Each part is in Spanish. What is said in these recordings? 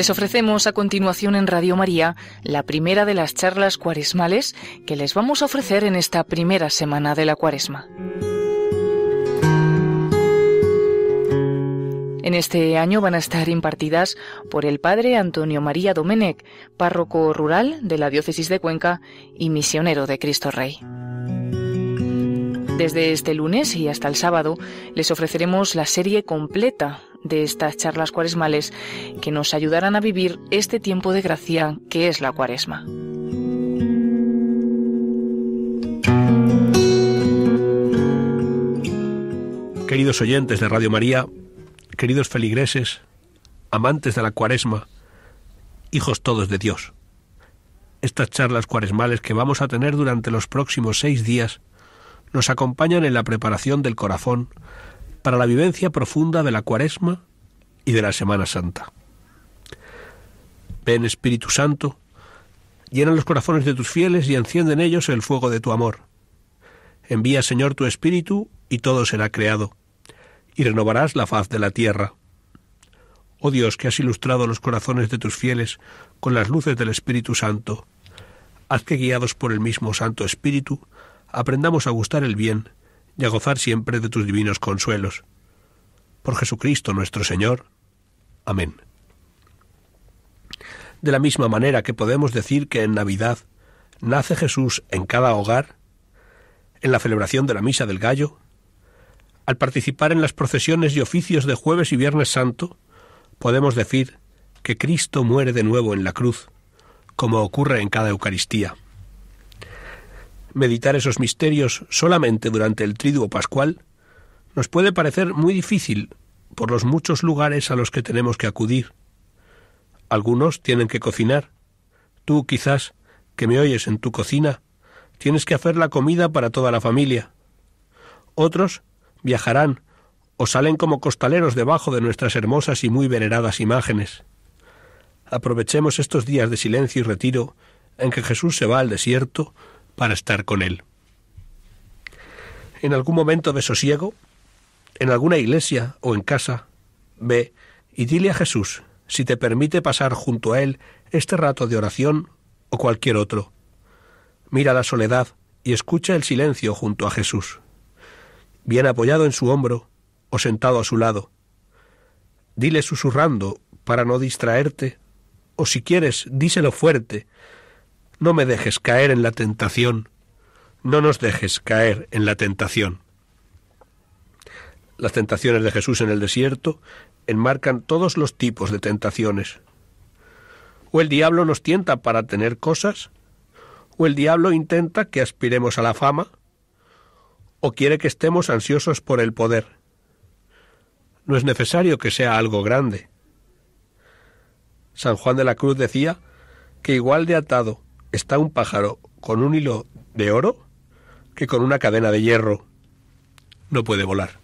Les ofrecemos a continuación en Radio María la primera de las charlas cuaresmales que les vamos a ofrecer en esta primera semana de la cuaresma. En este año van a estar impartidas por el padre Antonio María Domenech, párroco rural de la diócesis de Cuenca y misionero de Cristo Rey. Desde este lunes y hasta el sábado les ofreceremos la serie completa de estas charlas cuaresmales que nos ayudarán a vivir este tiempo de gracia que es la cuaresma. Queridos oyentes de Radio María, queridos feligreses, amantes de la cuaresma, hijos todos de Dios. Estas charlas cuaresmales que vamos a tener durante los próximos seis días nos acompañan en la preparación del corazón para la vivencia profunda de la cuaresma y de la Semana Santa. Ven Espíritu Santo, llena los corazones de tus fieles y enciende en ellos el fuego de tu amor. Envía, Señor, tu Espíritu, y todo será creado, y renovarás la faz de la tierra. Oh Dios, que has ilustrado los corazones de tus fieles con las luces del Espíritu Santo, haz que, guiados por el mismo Santo Espíritu, aprendamos a gustar el bien y a gozar siempre de tus divinos consuelos. Por Jesucristo nuestro Señor. Amén. De la misma manera que podemos decir que en Navidad nace Jesús en cada hogar, en la celebración de la Misa del Gallo, al participar en las procesiones y oficios de jueves y viernes santo, podemos decir que Cristo muere de nuevo en la cruz, como ocurre en cada Eucaristía meditar esos misterios solamente durante el triduo pascual nos puede parecer muy difícil por los muchos lugares a los que tenemos que acudir. Algunos tienen que cocinar. Tú, quizás, que me oyes en tu cocina, tienes que hacer la comida para toda la familia. Otros viajarán o salen como costaleros debajo de nuestras hermosas y muy veneradas imágenes. Aprovechemos estos días de silencio y retiro en que Jesús se va al desierto para estar con Él. En algún momento de sosiego, en alguna iglesia o en casa, ve y dile a Jesús si te permite pasar junto a Él este rato de oración o cualquier otro. Mira la soledad y escucha el silencio junto a Jesús, bien apoyado en su hombro o sentado a su lado. Dile susurrando para no distraerte, o si quieres, díselo fuerte, no me dejes caer en la tentación, no nos dejes caer en la tentación. Las tentaciones de Jesús en el desierto enmarcan todos los tipos de tentaciones. O el diablo nos tienta para tener cosas, o el diablo intenta que aspiremos a la fama, o quiere que estemos ansiosos por el poder. No es necesario que sea algo grande. San Juan de la Cruz decía que igual de atado está un pájaro con un hilo de oro que con una cadena de hierro no puede volar.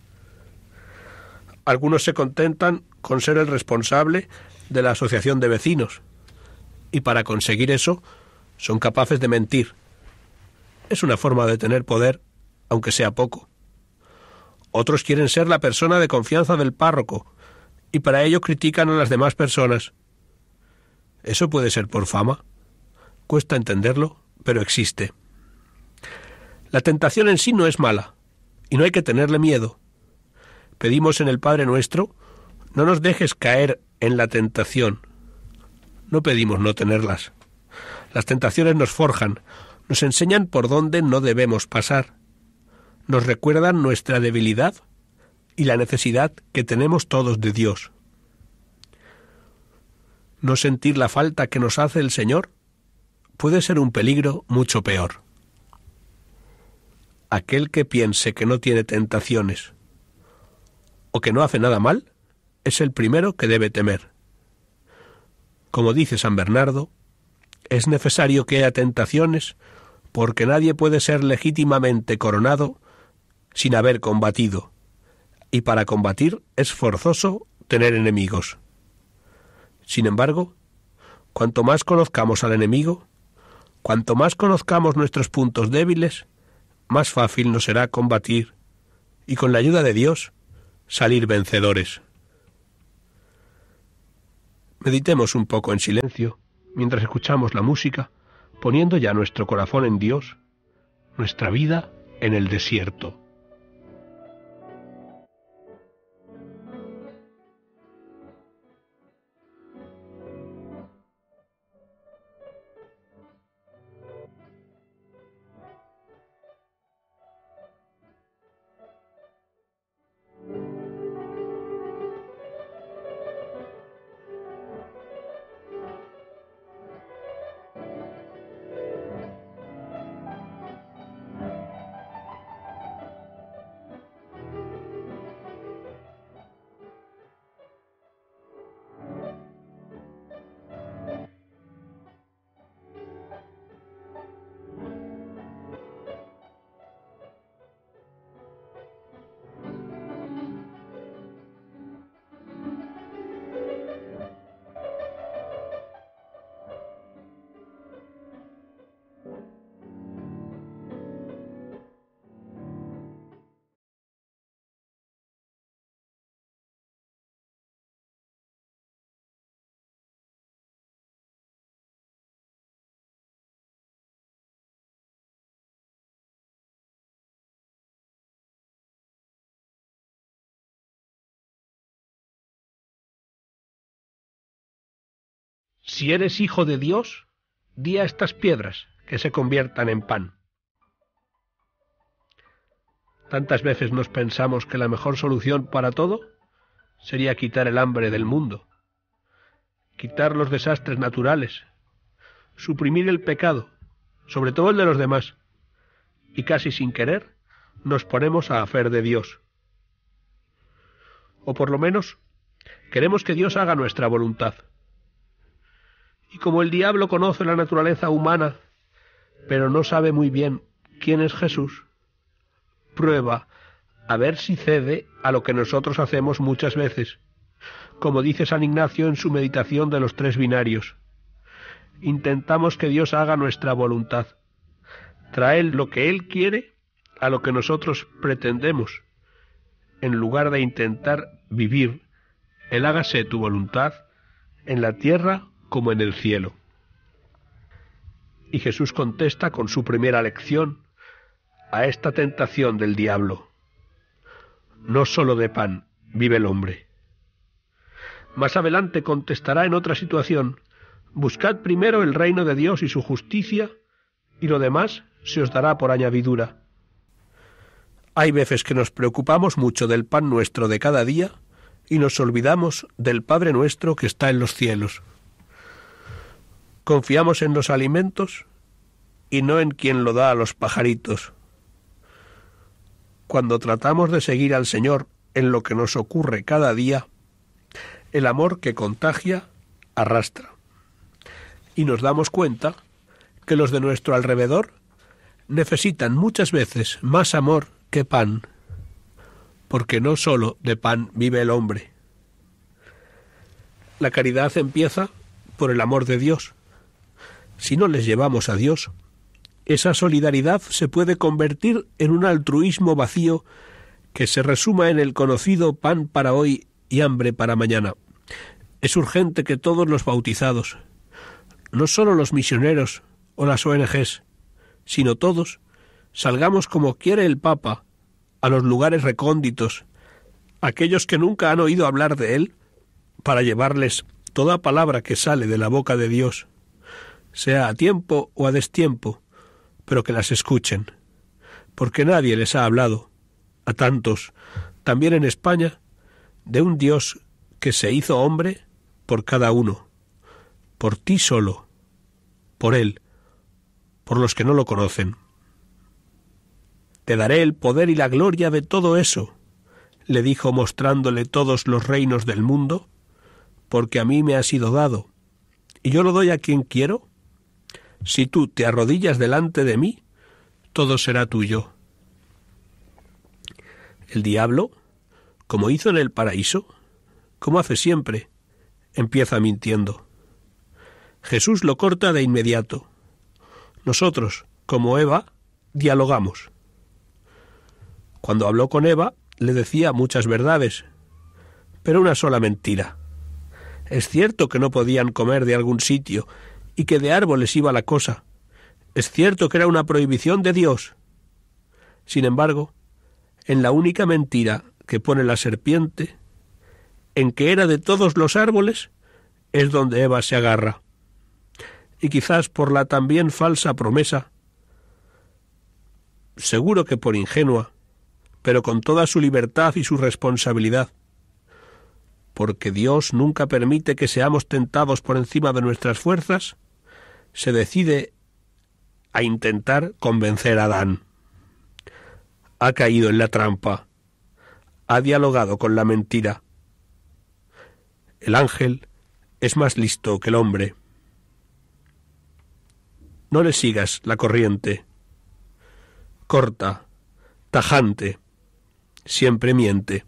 Algunos se contentan con ser el responsable de la asociación de vecinos y para conseguir eso son capaces de mentir. Es una forma de tener poder, aunque sea poco. Otros quieren ser la persona de confianza del párroco y para ello critican a las demás personas. Eso puede ser por fama. Cuesta entenderlo, pero existe. La tentación en sí no es mala, y no hay que tenerle miedo. Pedimos en el Padre nuestro, no nos dejes caer en la tentación. No pedimos no tenerlas. Las tentaciones nos forjan, nos enseñan por dónde no debemos pasar, nos recuerdan nuestra debilidad y la necesidad que tenemos todos de Dios. No sentir la falta que nos hace el Señor puede ser un peligro mucho peor. Aquel que piense que no tiene tentaciones o que no hace nada mal es el primero que debe temer. Como dice San Bernardo, es necesario que haya tentaciones porque nadie puede ser legítimamente coronado sin haber combatido, y para combatir es forzoso tener enemigos. Sin embargo, cuanto más conozcamos al enemigo, Cuanto más conozcamos nuestros puntos débiles, más fácil nos será combatir y con la ayuda de Dios salir vencedores. Meditemos un poco en silencio mientras escuchamos la música, poniendo ya nuestro corazón en Dios, nuestra vida en el desierto. Si eres hijo de Dios, di a estas piedras que se conviertan en pan. Tantas veces nos pensamos que la mejor solución para todo sería quitar el hambre del mundo, quitar los desastres naturales, suprimir el pecado, sobre todo el de los demás, y casi sin querer nos ponemos a hacer de Dios. O por lo menos queremos que Dios haga nuestra voluntad. Y como el diablo conoce la naturaleza humana, pero no sabe muy bien quién es Jesús, prueba a ver si cede a lo que nosotros hacemos muchas veces, como dice San Ignacio en su meditación de los tres binarios. Intentamos que Dios haga nuestra voluntad, Trae lo que Él quiere a lo que nosotros pretendemos, en lugar de intentar vivir Él hágase tu voluntad en la tierra como en el cielo. Y Jesús contesta con su primera lección a esta tentación del diablo. No sólo de pan vive el hombre. Más adelante contestará en otra situación, buscad primero el reino de Dios y su justicia, y lo demás se os dará por añadidura. Hay veces que nos preocupamos mucho del pan nuestro de cada día y nos olvidamos del Padre nuestro que está en los cielos. Confiamos en los alimentos y no en quien lo da a los pajaritos. Cuando tratamos de seguir al Señor en lo que nos ocurre cada día, el amor que contagia arrastra. Y nos damos cuenta que los de nuestro alrededor necesitan muchas veces más amor que pan, porque no solo de pan vive el hombre. La caridad empieza por el amor de Dios, si no les llevamos a Dios. Esa solidaridad se puede convertir en un altruismo vacío que se resuma en el conocido pan para hoy y hambre para mañana. Es urgente que todos los bautizados, no sólo los misioneros o las ONGs, sino todos, salgamos como quiere el Papa a los lugares recónditos, aquellos que nunca han oído hablar de él, para llevarles toda palabra que sale de la boca de Dios sea a tiempo o a destiempo, pero que las escuchen, porque nadie les ha hablado, a tantos, también en España, de un Dios que se hizo hombre por cada uno, por ti solo, por Él, por los que no lo conocen. Te daré el poder y la gloria de todo eso, le dijo mostrándole todos los reinos del mundo, porque a mí me ha sido dado, y yo lo doy a quien quiero, si tú te arrodillas delante de mí, todo será tuyo. El diablo, como hizo en el paraíso, como hace siempre, empieza mintiendo. Jesús lo corta de inmediato. Nosotros, como Eva, dialogamos. Cuando habló con Eva, le decía muchas verdades, pero una sola mentira. Es cierto que no podían comer de algún sitio y que de árboles iba la cosa. Es cierto que era una prohibición de Dios. Sin embargo, en la única mentira que pone la serpiente, en que era de todos los árboles, es donde Eva se agarra. Y quizás por la también falsa promesa, seguro que por ingenua, pero con toda su libertad y su responsabilidad, porque Dios nunca permite que seamos tentados por encima de nuestras fuerzas, se decide a intentar convencer a Adán. Ha caído en la trampa, ha dialogado con la mentira. El ángel es más listo que el hombre. No le sigas la corriente. Corta, tajante, siempre miente.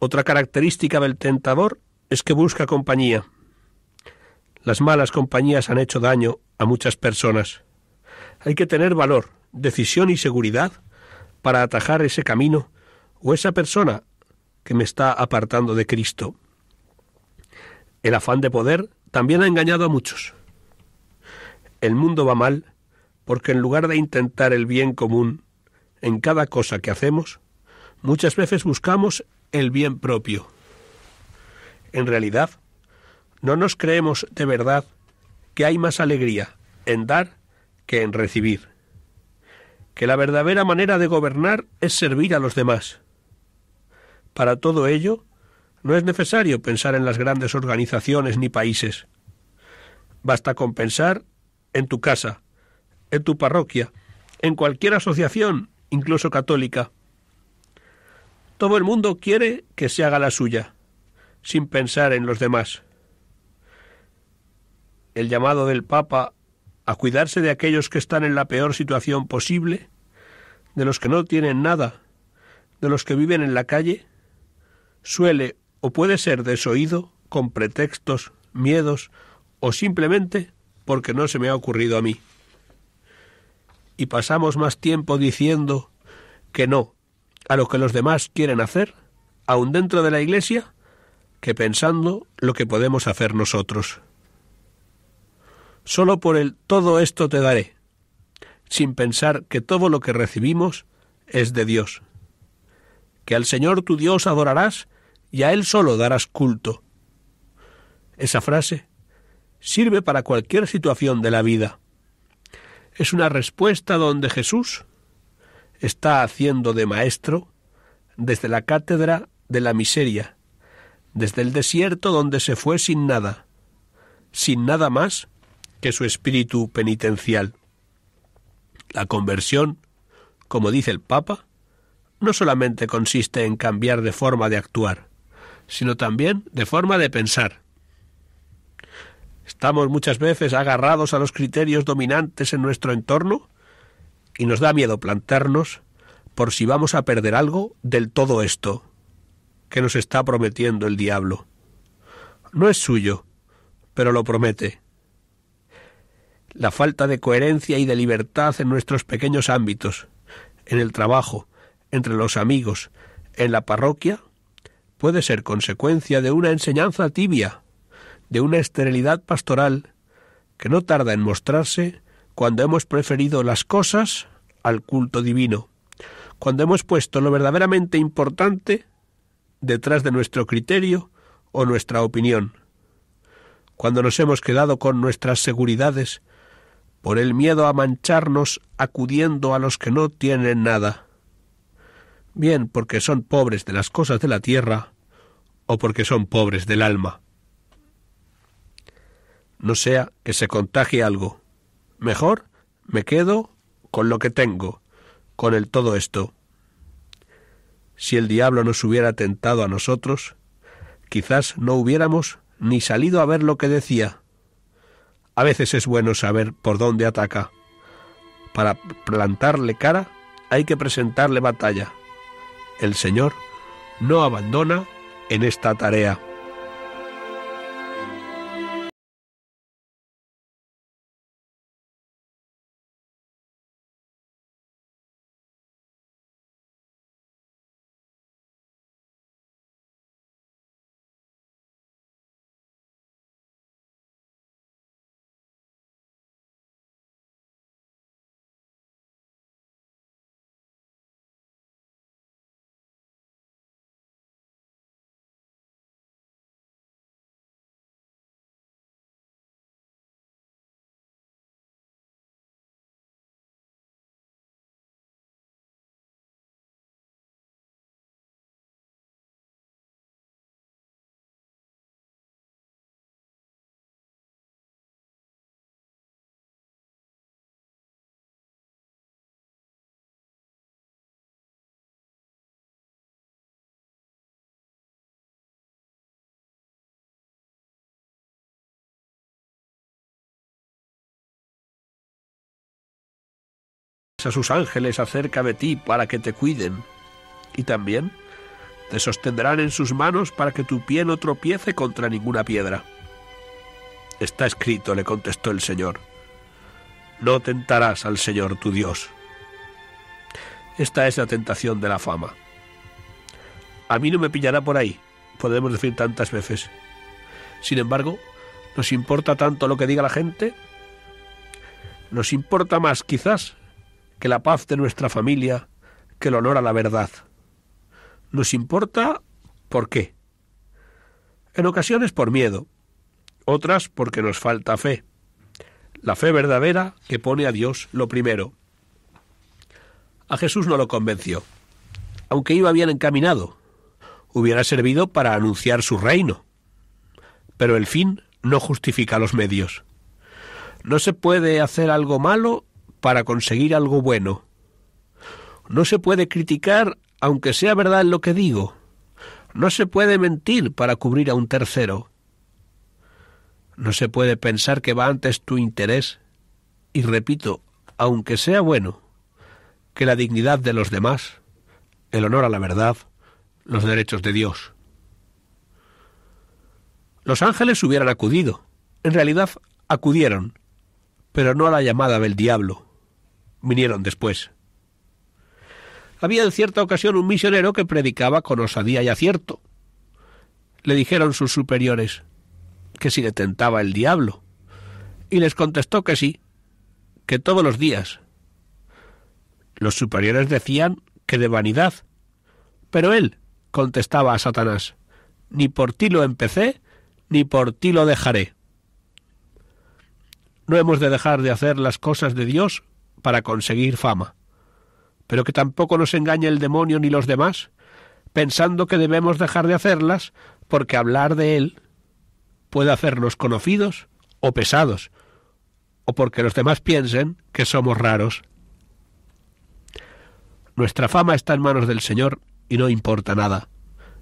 Otra característica del tentador es que busca compañía. Las malas compañías han hecho daño a muchas personas. Hay que tener valor, decisión y seguridad para atajar ese camino o esa persona que me está apartando de Cristo. El afán de poder también ha engañado a muchos. El mundo va mal porque en lugar de intentar el bien común en cada cosa que hacemos, muchas veces buscamos el bien propio. En realidad, ¿No nos creemos de verdad que hay más alegría en dar que en recibir? Que la verdadera manera de gobernar es servir a los demás. Para todo ello, no es necesario pensar en las grandes organizaciones ni países. Basta con pensar en tu casa, en tu parroquia, en cualquier asociación, incluso católica. Todo el mundo quiere que se haga la suya, sin pensar en los demás el llamado del Papa a cuidarse de aquellos que están en la peor situación posible, de los que no tienen nada, de los que viven en la calle, suele o puede ser desoído con pretextos, miedos o simplemente porque no se me ha ocurrido a mí. Y pasamos más tiempo diciendo que no a lo que los demás quieren hacer, aun dentro de la Iglesia, que pensando lo que podemos hacer nosotros solo por el todo esto te daré, sin pensar que todo lo que recibimos es de Dios. Que al Señor tu Dios adorarás y a Él solo darás culto. Esa frase sirve para cualquier situación de la vida. Es una respuesta donde Jesús está haciendo de maestro desde la cátedra de la miseria, desde el desierto donde se fue sin nada, sin nada más su espíritu penitencial. La conversión, como dice el Papa, no solamente consiste en cambiar de forma de actuar, sino también de forma de pensar. Estamos muchas veces agarrados a los criterios dominantes en nuestro entorno y nos da miedo plantarnos por si vamos a perder algo del todo esto que nos está prometiendo el diablo. No es suyo, pero lo promete la falta de coherencia y de libertad en nuestros pequeños ámbitos, en el trabajo, entre los amigos, en la parroquia, puede ser consecuencia de una enseñanza tibia, de una esterilidad pastoral, que no tarda en mostrarse cuando hemos preferido las cosas al culto divino, cuando hemos puesto lo verdaderamente importante detrás de nuestro criterio o nuestra opinión, cuando nos hemos quedado con nuestras seguridades, por el miedo a mancharnos acudiendo a los que no tienen nada, bien porque son pobres de las cosas de la tierra o porque son pobres del alma. No sea que se contagie algo. Mejor me quedo con lo que tengo, con el todo esto. Si el diablo nos hubiera tentado a nosotros, quizás no hubiéramos ni salido a ver lo que decía, a veces es bueno saber por dónde ataca. Para plantarle cara hay que presentarle batalla. El Señor no abandona en esta tarea. a sus ángeles acerca de ti para que te cuiden, y también te sostendrán en sus manos para que tu pie no tropiece contra ninguna piedra. Está escrito, le contestó el Señor, no tentarás al Señor tu Dios. Esta es la tentación de la fama. A mí no me pillará por ahí, podemos decir tantas veces. Sin embargo, ¿nos importa tanto lo que diga la gente? ¿Nos importa más, quizás, que la paz de nuestra familia, que el honor a la verdad. Nos importa por qué. En ocasiones por miedo, otras porque nos falta fe. La fe verdadera que pone a Dios lo primero. A Jesús no lo convenció, aunque iba bien encaminado. Hubiera servido para anunciar su reino. Pero el fin no justifica los medios. No se puede hacer algo malo para conseguir algo bueno. No se puede criticar aunque sea verdad lo que digo. No se puede mentir para cubrir a un tercero. No se puede pensar que va antes tu interés, y repito, aunque sea bueno, que la dignidad de los demás, el honor a la verdad, los derechos de Dios. Los ángeles hubieran acudido, en realidad acudieron, pero no a la llamada del diablo vinieron después. Había en cierta ocasión un misionero que predicaba con osadía y acierto. Le dijeron sus superiores que si le tentaba el diablo, y les contestó que sí, que todos los días. Los superiores decían que de vanidad, pero él contestaba a Satanás, ni por ti lo empecé, ni por ti lo dejaré. No hemos de dejar de hacer las cosas de Dios para conseguir fama. Pero que tampoco nos engañe el demonio ni los demás, pensando que debemos dejar de hacerlas porque hablar de él puede hacernos conocidos o pesados, o porque los demás piensen que somos raros. Nuestra fama está en manos del Señor y no importa nada.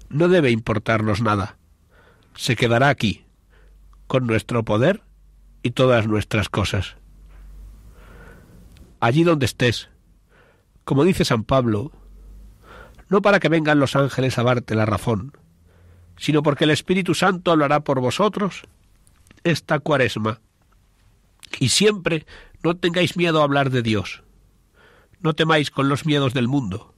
No debe importarnos nada. Se quedará aquí, con nuestro poder y todas nuestras cosas allí donde estés, como dice San Pablo, no para que vengan los ángeles a darte la razón, sino porque el Espíritu Santo hablará por vosotros esta cuaresma. Y siempre no tengáis miedo a hablar de Dios. No temáis con los miedos del mundo.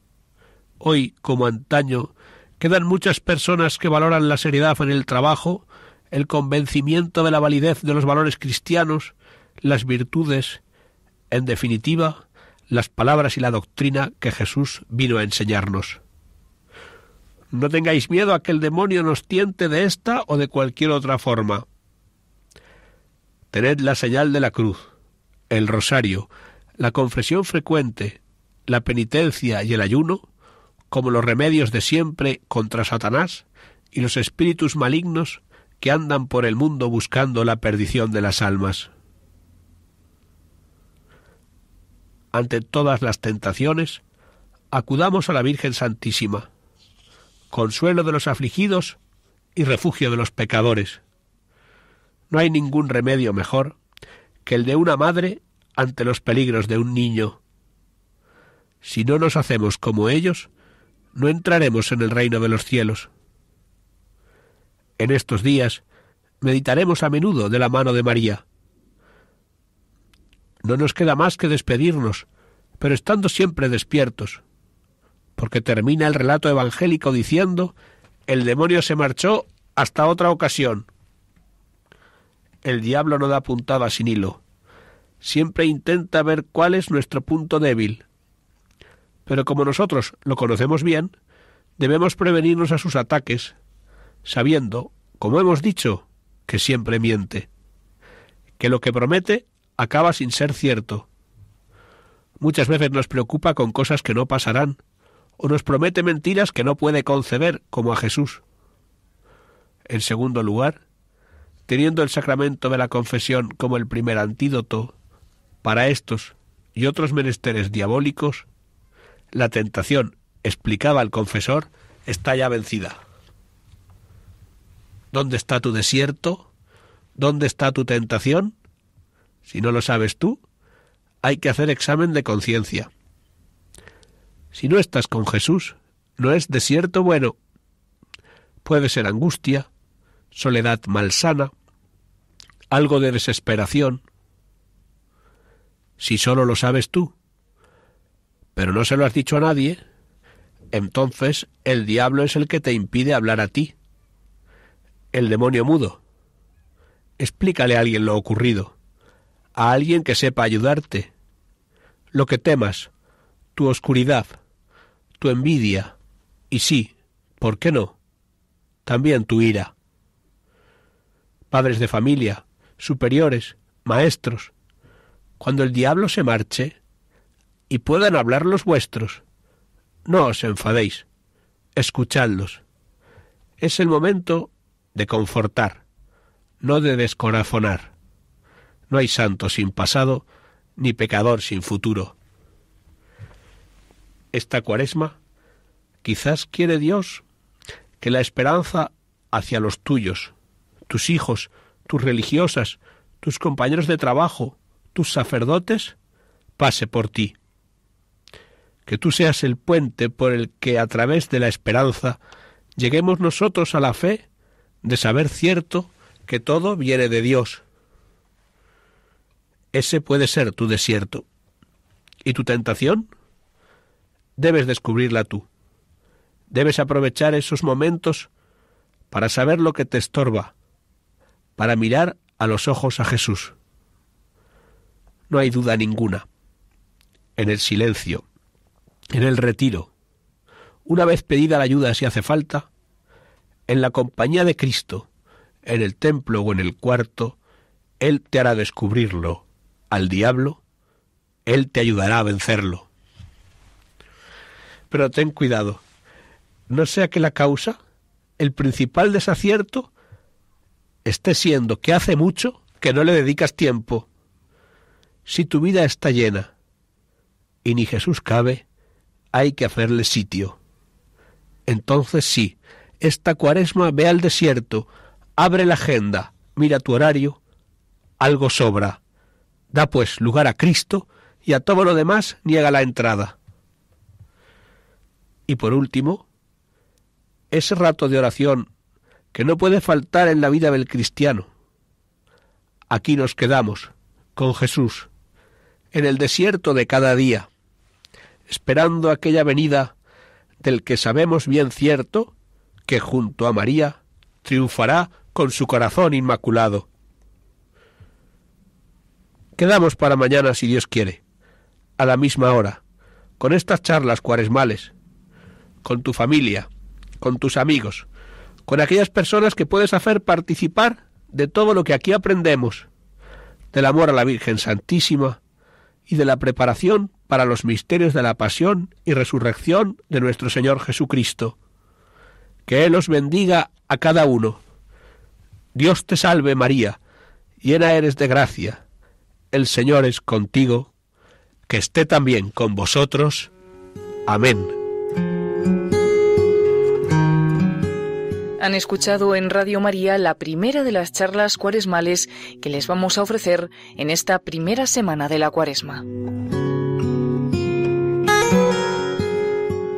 Hoy, como antaño, quedan muchas personas que valoran la seriedad en el trabajo, el convencimiento de la validez de los valores cristianos, las virtudes, en definitiva, las palabras y la doctrina que Jesús vino a enseñarnos. No tengáis miedo a que el demonio nos tiente de esta o de cualquier otra forma. Tened la señal de la cruz, el rosario, la confesión frecuente, la penitencia y el ayuno como los remedios de siempre contra Satanás y los espíritus malignos que andan por el mundo buscando la perdición de las almas. ante todas las tentaciones, acudamos a la Virgen Santísima, consuelo de los afligidos y refugio de los pecadores. No hay ningún remedio mejor que el de una madre ante los peligros de un niño. Si no nos hacemos como ellos, no entraremos en el reino de los cielos. En estos días meditaremos a menudo de la mano de María no nos queda más que despedirnos, pero estando siempre despiertos, porque termina el relato evangélico diciendo, el demonio se marchó hasta otra ocasión. El diablo no da puntada sin hilo. Siempre intenta ver cuál es nuestro punto débil. Pero como nosotros lo conocemos bien, debemos prevenirnos a sus ataques, sabiendo, como hemos dicho, que siempre miente, que lo que promete acaba sin ser cierto. Muchas veces nos preocupa con cosas que no pasarán, o nos promete mentiras que no puede conceber, como a Jesús. En segundo lugar, teniendo el sacramento de la confesión como el primer antídoto, para estos y otros menesteres diabólicos, la tentación, explicaba el confesor, está ya vencida. ¿Dónde está tu desierto? ¿Dónde está tu tentación? Si no lo sabes tú, hay que hacer examen de conciencia. Si no estás con Jesús, no es desierto bueno. Puede ser angustia, soledad malsana, algo de desesperación. Si solo lo sabes tú, pero no se lo has dicho a nadie, entonces el diablo es el que te impide hablar a ti, el demonio mudo. Explícale a alguien lo ocurrido a alguien que sepa ayudarte. Lo que temas, tu oscuridad, tu envidia, y sí, ¿por qué no? También tu ira. Padres de familia, superiores, maestros, cuando el diablo se marche, y puedan hablar los vuestros, no os enfadéis, escuchadlos. Es el momento de confortar, no de descorazonar. No hay santo sin pasado, ni pecador sin futuro. Esta cuaresma, quizás quiere Dios que la esperanza hacia los tuyos, tus hijos, tus religiosas, tus compañeros de trabajo, tus sacerdotes, pase por ti. Que tú seas el puente por el que a través de la esperanza lleguemos nosotros a la fe de saber cierto que todo viene de Dios ese puede ser tu desierto. ¿Y tu tentación? Debes descubrirla tú. Debes aprovechar esos momentos para saber lo que te estorba, para mirar a los ojos a Jesús. No hay duda ninguna. En el silencio, en el retiro, una vez pedida la ayuda si hace falta, en la compañía de Cristo, en el templo o en el cuarto, Él te hará descubrirlo al diablo, él te ayudará a vencerlo. Pero ten cuidado, no sea que la causa, el principal desacierto, esté siendo que hace mucho que no le dedicas tiempo. Si tu vida está llena y ni Jesús cabe, hay que hacerle sitio. Entonces sí, esta cuaresma ve al desierto, abre la agenda, mira tu horario, algo sobra Da pues lugar a Cristo y a todo lo demás niega la entrada. Y por último, ese rato de oración que no puede faltar en la vida del cristiano. Aquí nos quedamos con Jesús, en el desierto de cada día, esperando aquella venida del que sabemos bien cierto que junto a María triunfará con su corazón inmaculado. Quedamos para mañana, si Dios quiere, a la misma hora, con estas charlas cuaresmales, con tu familia, con tus amigos, con aquellas personas que puedes hacer participar de todo lo que aquí aprendemos, del amor a la Virgen Santísima y de la preparación para los misterios de la pasión y resurrección de nuestro Señor Jesucristo. Que Él os bendiga a cada uno. Dios te salve María, llena eres de gracia el Señor es contigo, que esté también con vosotros. Amén. Han escuchado en Radio María la primera de las charlas cuaresmales que les vamos a ofrecer en esta primera semana de la cuaresma.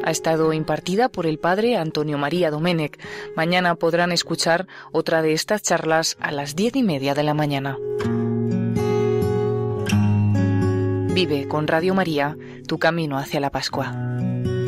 Ha estado impartida por el padre Antonio María Domenech. Mañana podrán escuchar otra de estas charlas a las diez y media de la mañana. Vive con Radio María tu camino hacia la Pascua.